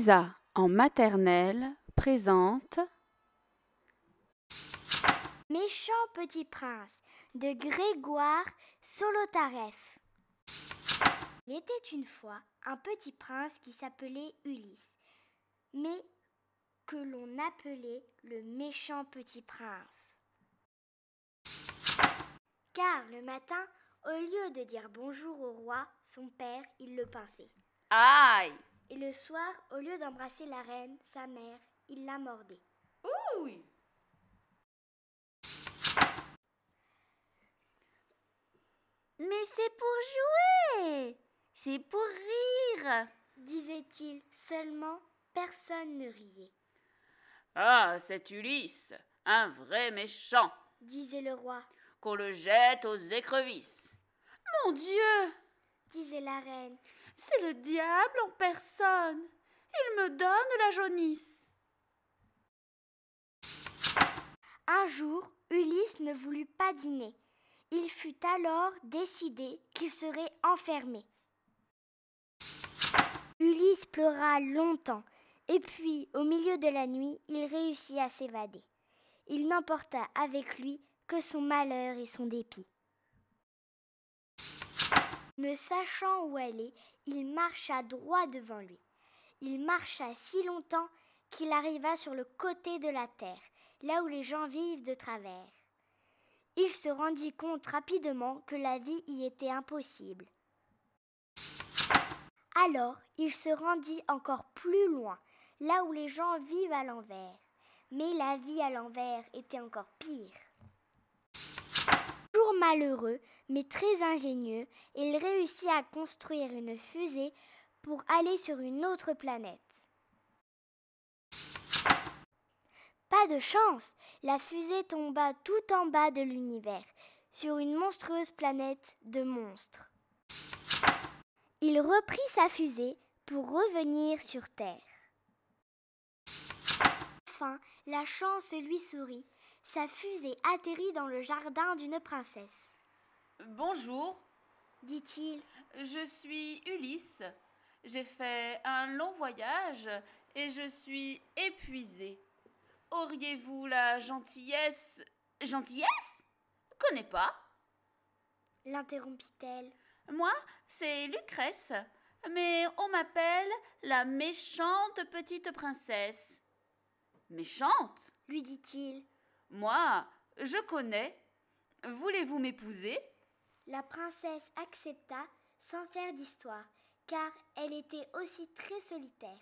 Lisa en maternelle présente Méchant petit prince de Grégoire Solotareff. Il était une fois un petit prince qui s'appelait Ulysse, mais que l'on appelait le méchant petit prince. Car le matin, au lieu de dire bonjour au roi, son père, il le pinçait. Aïe et le soir, au lieu d'embrasser la reine, sa mère, il la mordait. Ouh Mais c'est pour jouer C'est pour rire disait-il. Seulement, personne ne riait. Ah, c'est Ulysse, un vrai méchant disait le roi. Qu'on le jette aux écrevisses. Mon Dieu disait la reine. C'est le diable en personne. Il me donne la jaunisse. Un jour, Ulysse ne voulut pas dîner. Il fut alors décidé qu'il serait enfermé. Ulysse pleura longtemps, et puis, au milieu de la nuit, il réussit à s'évader. Il n'emporta avec lui que son malheur et son dépit. Ne sachant où aller, il marcha droit devant lui. Il marcha si longtemps qu'il arriva sur le côté de la terre, là où les gens vivent de travers. Il se rendit compte rapidement que la vie y était impossible. Alors il se rendit encore plus loin, là où les gens vivent à l'envers. Mais la vie à l'envers était encore pire malheureux, mais très ingénieux, il réussit à construire une fusée pour aller sur une autre planète. Pas de chance La fusée tomba tout en bas de l'univers, sur une monstrueuse planète de monstres. Il reprit sa fusée pour revenir sur Terre. Enfin, la chance lui sourit sa fusée atterrit dans le jardin d'une princesse. Bonjour, dit-il. Je suis Ulysse. J'ai fait un long voyage et je suis épuisé. Auriez-vous la gentillesse Gentillesse Connais pas l'interrompit-elle. Moi, c'est Lucrèce, mais on m'appelle la méchante petite princesse. Méchante lui dit-il. Moi, je connais. Voulez-vous m'épouser La princesse accepta sans faire d'histoire, car elle était aussi très solitaire.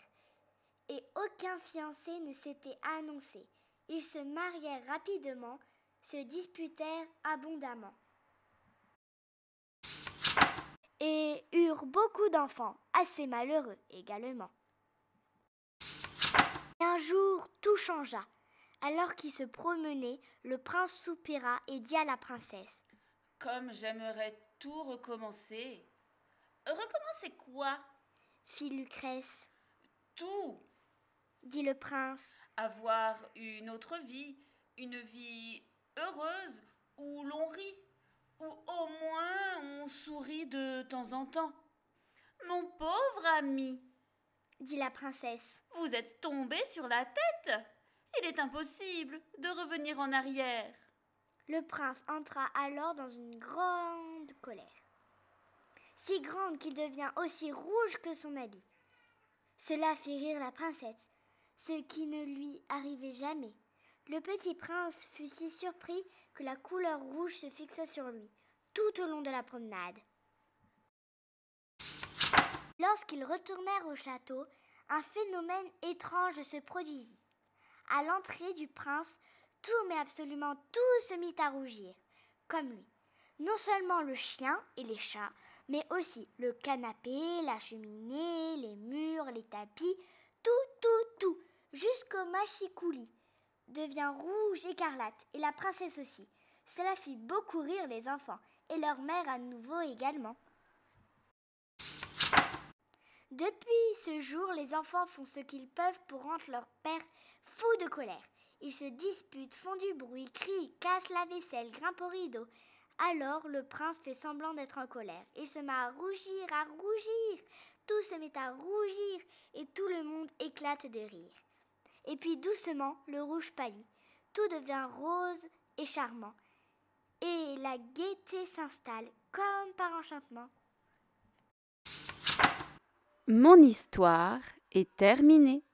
Et aucun fiancé ne s'était annoncé. Ils se marièrent rapidement, se disputèrent abondamment. Et eurent beaucoup d'enfants, assez malheureux également. Un jour, tout changea. Alors qu'il se promenait, le prince soupira et dit à la princesse Comme j'aimerais tout recommencer. Recommencer quoi fit Lucrèce. Tout dit le prince. Avoir une autre vie, une vie heureuse où l'on rit, où au moins on sourit de temps en temps. Mon pauvre ami, dit la princesse, vous êtes tombé sur la tête. Il est impossible de revenir en arrière. Le prince entra alors dans une grande colère, si grande qu'il devient aussi rouge que son habit. Cela fit rire la princesse, ce qui ne lui arrivait jamais. Le petit prince fut si surpris que la couleur rouge se fixa sur lui tout au long de la promenade. Lorsqu'ils retournèrent au château, un phénomène étrange se produisit. À l'entrée du prince, tout, mais absolument tout, se mit à rougir, comme lui. Non seulement le chien et les chats, mais aussi le canapé, la cheminée, les murs, les tapis, tout, tout, tout, jusqu'au machicoulis, devient rouge écarlate, et la princesse aussi. Cela fit beaucoup rire les enfants, et leur mère à nouveau également. Depuis ce jour, les enfants font ce qu'ils peuvent pour rendre leur père fou colère. Ils se disputent, font du bruit, crient, cassent la vaisselle, grimpent au rideau. Alors le prince fait semblant d'être en colère. Il se met à rougir, à rougir. Tout se met à rougir et tout le monde éclate de rire. Et puis doucement, le rouge pâlit. Tout devient rose et charmant. Et la gaieté s'installe comme par enchantement. Mon histoire est terminée.